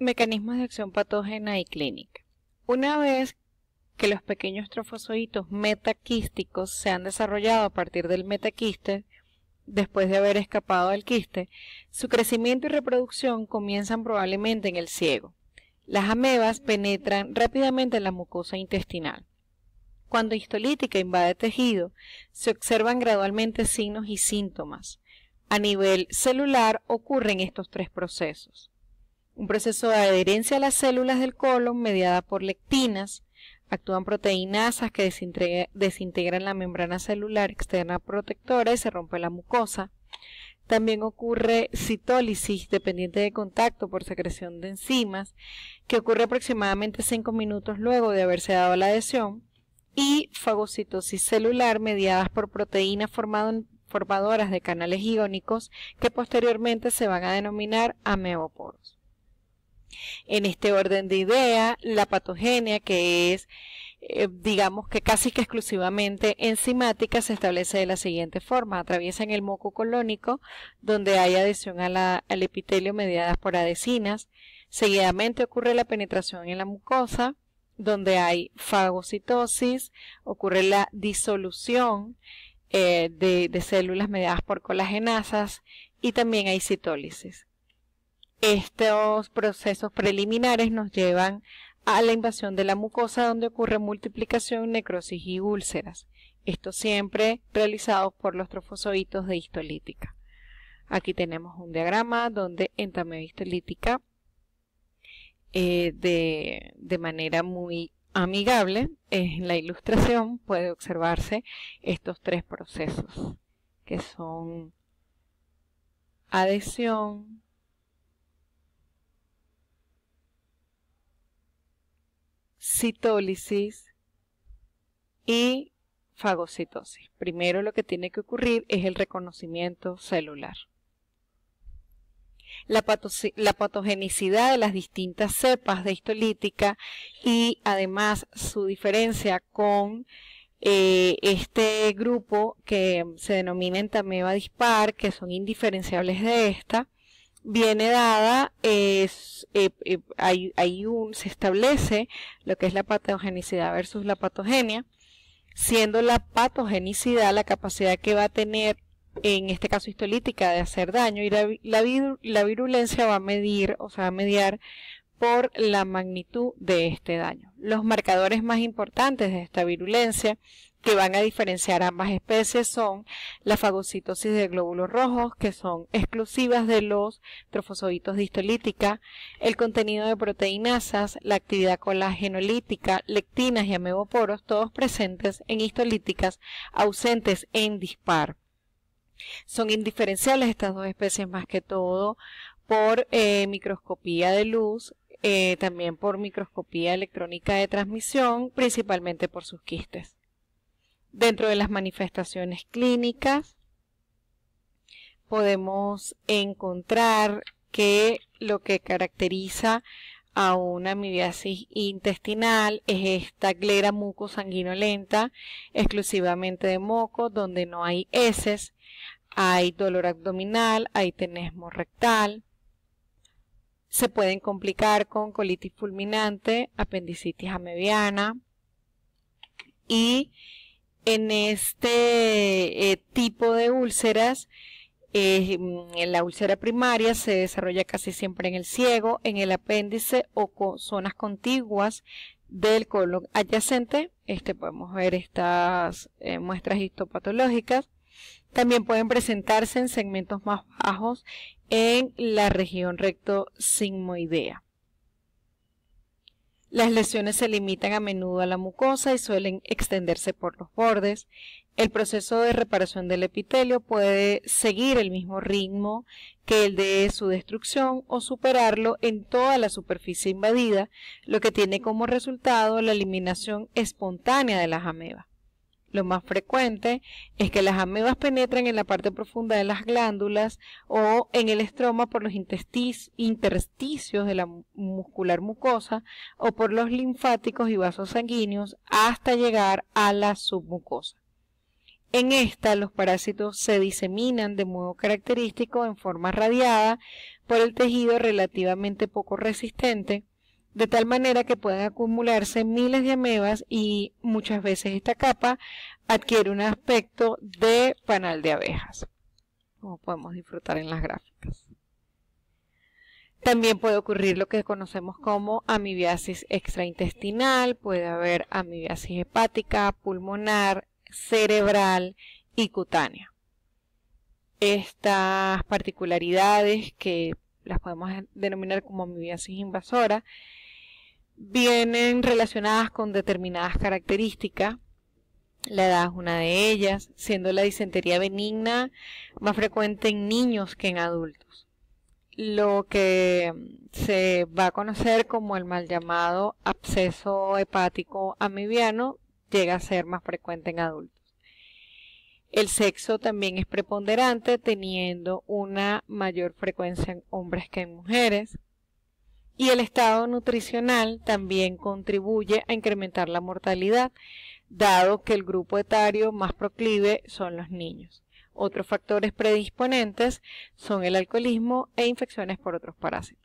Mecanismos de acción patógena y clínica. Una vez que los pequeños trofozoitos metaquísticos se han desarrollado a partir del metaquiste, después de haber escapado del quiste, su crecimiento y reproducción comienzan probablemente en el ciego. Las amebas penetran rápidamente en la mucosa intestinal. Cuando histolítica invade tejido, se observan gradualmente signos y síntomas. A nivel celular ocurren estos tres procesos un proceso de adherencia a las células del colon mediada por lectinas, actúan proteínasas que desintegran la membrana celular externa protectora y se rompe la mucosa. También ocurre citólisis dependiente de contacto por secreción de enzimas, que ocurre aproximadamente 5 minutos luego de haberse dado la adhesión, y fagocitosis celular mediadas por proteínas formadoras de canales iónicos que posteriormente se van a denominar ameoporos. En este orden de idea, la patogenia, que es, eh, digamos que casi que exclusivamente enzimática, se establece de la siguiente forma. Atraviesan el moco colónico, donde hay adhesión al epitelio mediadas por adhesinas. Seguidamente ocurre la penetración en la mucosa, donde hay fagocitosis, ocurre la disolución eh, de, de, células mediadas por colagenasas y también hay citólisis. Estos procesos preliminares nos llevan a la invasión de la mucosa donde ocurre multiplicación, necrosis y úlceras. Esto siempre realizado por los trofozoitos de histolítica. Aquí tenemos un diagrama donde en tameo histolítica eh, de, de manera muy amigable, en la ilustración puede observarse estos tres procesos que son adhesión, citólisis y fagocitosis. Primero lo que tiene que ocurrir es el reconocimiento celular. La, patogenicidad de las distintas cepas de histolítica y además su diferencia con eh, este grupo que se denomina entameba dispar, que son indiferenciables de esta, viene dada, es, eh, eh, hay, un, se establece lo que es la patogenicidad versus la patogenia, siendo la patogenicidad la capacidad que va a tener, en este caso histolítica, de hacer daño y la, la virulencia va a medir, o sea, va a mediar por la magnitud de este daño. Los marcadores más importantes de esta virulencia que van a diferenciar ambas especies son la fagocitosis de glóbulos rojos, que son exclusivas de los de histolítica, el contenido de proteínasas, la actividad colagenolítica, lectinas y ameboporos, todos presentes en histolíticas, ausentes en dispar. Son indiferenciables estas dos especies más que todo por eh, microscopía de luz, eh, también por microscopía electrónica de transmisión, principalmente por sus quistes. Dentro de las manifestaciones clínicas podemos encontrar que lo que caracteriza a una amibiasis intestinal es esta glera mucosanguinolenta exclusivamente de moco donde no hay heces, hay dolor abdominal, hay tenesmo rectal. Se pueden complicar con colitis fulminante, apendicitis amebiana y en este eh, tipo de úlceras, eh, mm, en la úlcera primaria se desarrolla casi siempre en el ciego, en el apéndice o con zonas contiguas del colon adyacente. Este podemos ver estas eh, muestras histopatológicas. También pueden presentarse en segmentos más bajos en la región recto sigmoidea. Las lesiones se limitan a menudo a la mucosa y suelen extenderse por los bordes. El proceso de reparación del epitelio puede seguir el mismo ritmo que el de su destrucción o superarlo en toda la superficie invadida, lo que tiene como resultado la eliminación espontánea de las amebas. Lo más frecuente es que las amebas penetran en la parte profunda de las glándulas o en el estroma por los intersticios de la muscular mucosa o por los linfáticos y vasos sanguíneos hasta llegar a la submucosa. En esta, los parásitos se diseminan de modo característico en forma radiada por el tejido relativamente poco resistente de tal manera que pueden acumularse miles de amebas y muchas veces esta capa adquiere un aspecto de panal de abejas, como podemos disfrutar en las gráficas. También puede ocurrir lo que conocemos como amibiasis extraintestinal, puede haber amibiasis hepática, pulmonar, cerebral y cutánea. Estas particularidades que las podemos denominar como amibiasis invasora, vienen relacionadas con determinadas características. La edad es una de ellas, siendo la disentería benigna más frecuente en niños que en adultos. Lo que mm, se va a conocer como el mal llamado absceso hepático amibiano llega a ser más frecuente en adultos. El sexo también es preponderante, teniendo una mayor frecuencia en hombres que en mujeres y el estado nutricional también contribuye a incrementar la mortalidad, dado que el grupo etario más proclive son los niños. Otros factores predisponentes son el alcoholismo e infecciones por otros parásitos.